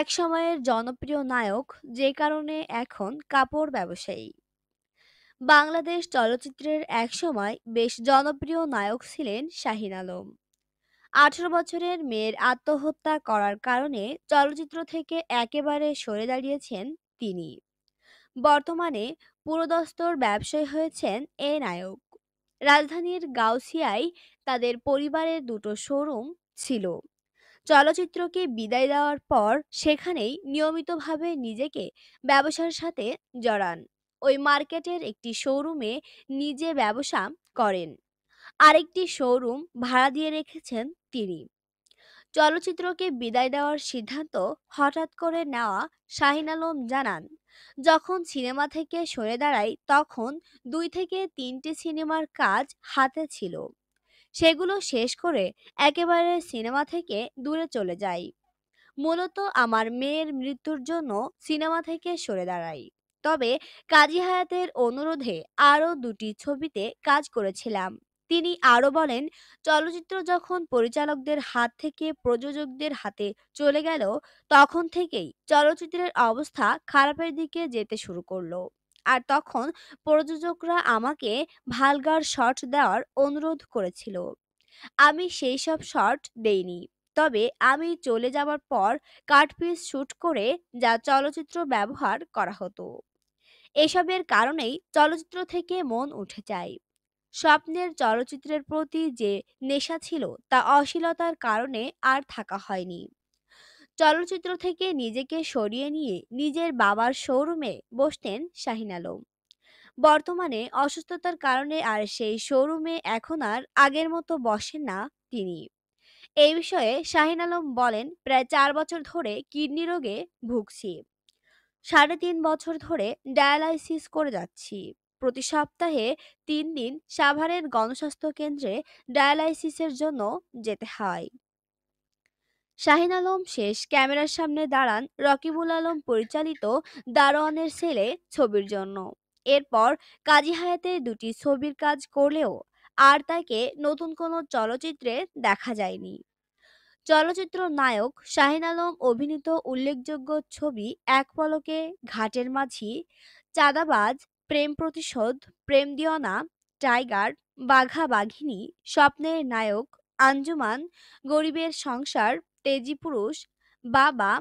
এক সময়ের জনপ্রিয় নায়ক যে কারণে এখন কাপড় ব্যবসায়ী বাংলাদেশ চলচ্চিত্রের এক সময় বেশ জনপ্রিয় নায়ক ছিলেন শাহিন আলম আঠারো বছরের মেয়ের আত্মহত্যা করার কারণে চলচ্চিত্র থেকে একেবারে সরে দাঁড়িয়েছেন তিনি বর্তমানে পুরোদস্তর ব্যবসায়ী হয়েছেন এ নায়ক রাজধানীর গাউসিয়ায় তাদের পরিবারের দুটো শোরুম ছিল চলচ্চিত্রকে বিদায় দেওয়ার পর সেখানেই নিয়মিতভাবে নিজেকে ব্যবসার সাথে জড়ান ওই মার্কেটের একটি শোরুমে নিজে ব্যবসা করেন আরেকটি শোরুম ভাড়া দিয়ে রেখেছেন তিনি চলচ্চিত্রকে বিদায় দেওয়ার সিদ্ধান্ত হঠাৎ করে নেওয়া শাহিন আলম জানান যখন সিনেমা থেকে সরে দাঁড়াই তখন দুই থেকে তিনটি সিনেমার কাজ হাতে ছিল সেগুলো শেষ করে একেবারে সিনেমা থেকে দূরে চলে যাই মূলত আমার মেয়ের মৃত্যুর জন্য সিনেমা থেকে সরে দাঁড়াই তবে কাজী হায়াতের অনুরোধে আরও দুটি ছবিতে কাজ করেছিলাম তিনি আরও বলেন চলচ্চিত্র যখন পরিচালকদের হাত থেকে প্রযোজকদের হাতে চলে গেল তখন থেকেই চলচ্চিত্রের অবস্থা খারাপের দিকে যেতে শুরু করলো আর তখন প্রযোজকরা আমাকে ভালগার শট দেওয়ার অনুরোধ করেছিল আমি সেই সব শট দেইনি তবে আমি চলে যাওয়ার পর কাটপিস শ্যুট করে যা চলচ্চিত্র ব্যবহার করা হতো এসবের কারণেই চলচ্চিত্র থেকে মন উঠে যায় স্বপ্নের চলচ্চিত্রের প্রতি যে নেশা ছিল তা অশ্লীলতার কারণে আর থাকা হয়নি চলচ্চিত্র থেকে নিজেকে সরিয়ে নিয়ে নিজের বাবার শোরুমে বসতেন শাহিন আলম বর্তমানে অসুস্থতার কারণে আর সেই শোরুমে এখন আর আগের মতো বসেন না তিনি এই বিষয়ে শাহিন আলম বলেন প্রায় চার বছর ধরে কিডনি রোগে ভুগছি সাড়ে তিন বছর ধরে ডায়ালাইসিস করে যাচ্ছি প্রতি সপ্তাহে তিন দিন সাভারের গণস্বাস্থ্য কেন্দ্রে ডায়ালাইসিসের জন্য যেতে হয় শাহিন আলম শেষ ক্যামেরার সামনে দাঁড়ান রকিবুল আলম পরিচালিত দারোয়ানের ছেলে ছবির জন্য এরপর কাজী হায়াতের দুটি ছবির কাজ করলেও আর তাকে নতুন কোনো চলচ্চিত্রে দেখা যায়নি চলচ্চিত্র নায়ক শাহিন আলম অভিনীত উল্লেখযোগ্য ছবি এক পলকে ঘাটের মাঝি চাঁদাবাজ প্রেম প্রতিশোধ প্রেম দিওনা টাইগার বাঘা বাঘিনী স্বপ্নের নায়ক আঞ্জুমান গরিবের সংসার তেজি পুরুষ বাবা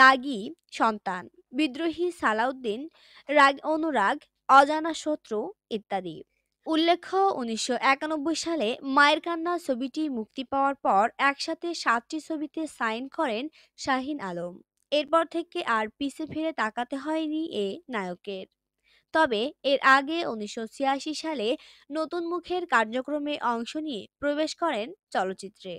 দাগি সন্তান বিদ্রোহী সালাউদ্দিন রাগ অনুরাগ অজানা শত্রু ইত্যাদি উল্লেখ্য উনিশশো সালে মায়ের কান্না ছবিটি মুক্তি পাওয়ার পর একসাথে সাতটি ছবিতে সাইন করেন শাহিন আলম এরপর থেকে আর পিছে ফিরে তাকাতে হয়নি এ নায়কের তবে এর আগে উনিশশো সালে নতুন মুখের কার্যক্রমে অংশ নিয়ে প্রবেশ করেন চলচ্চিত্রে